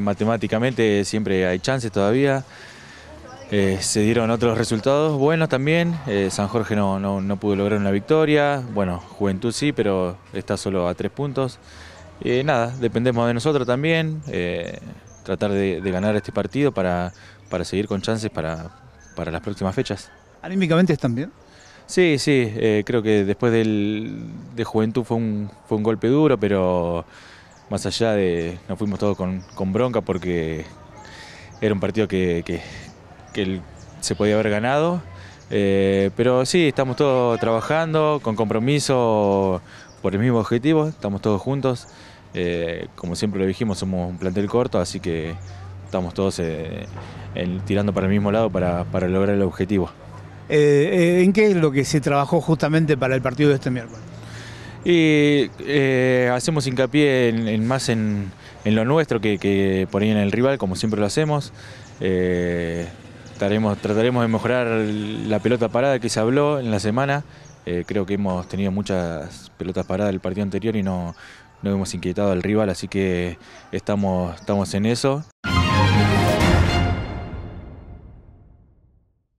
Matemáticamente siempre hay chances todavía. Eh, se dieron otros resultados buenos también. Eh, San Jorge no, no, pudo lograr una victoria. Bueno, Juventud sí, pero está solo a tres puntos. Eh, nada, dependemos de nosotros también. tratar de, ganar este partido para, para seguir con chances para, para las próximas fechas. ¿Anímicamente están bien? Sí, sí. creo que después del, de Juventud fue un, fue un golpe duro, pero más allá de, nos fuimos todos con, bronca porque era un partido que, se podía haber ganado. Eh, pero sí, estamos todos trabajando con compromiso por el mismo objetivo, estamos todos juntos. Eh, como siempre lo dijimos, somos un plantel corto, así que estamos todos eh, tirando para el mismo lado para lograr el objetivo. ¿En qué es lo que se trabajó justamente para el partido de este miércoles? Y eh, hacemos hincapié en, más en, lo nuestro que, por ahí en el rival, como siempre lo hacemos. Eh, trataremos, de mejorar la pelota parada que se habló en la semana. Eh, creo que hemos tenido muchas pelotas paradas el partido anterior y no, no hemos inquietado al rival, así que estamos en eso.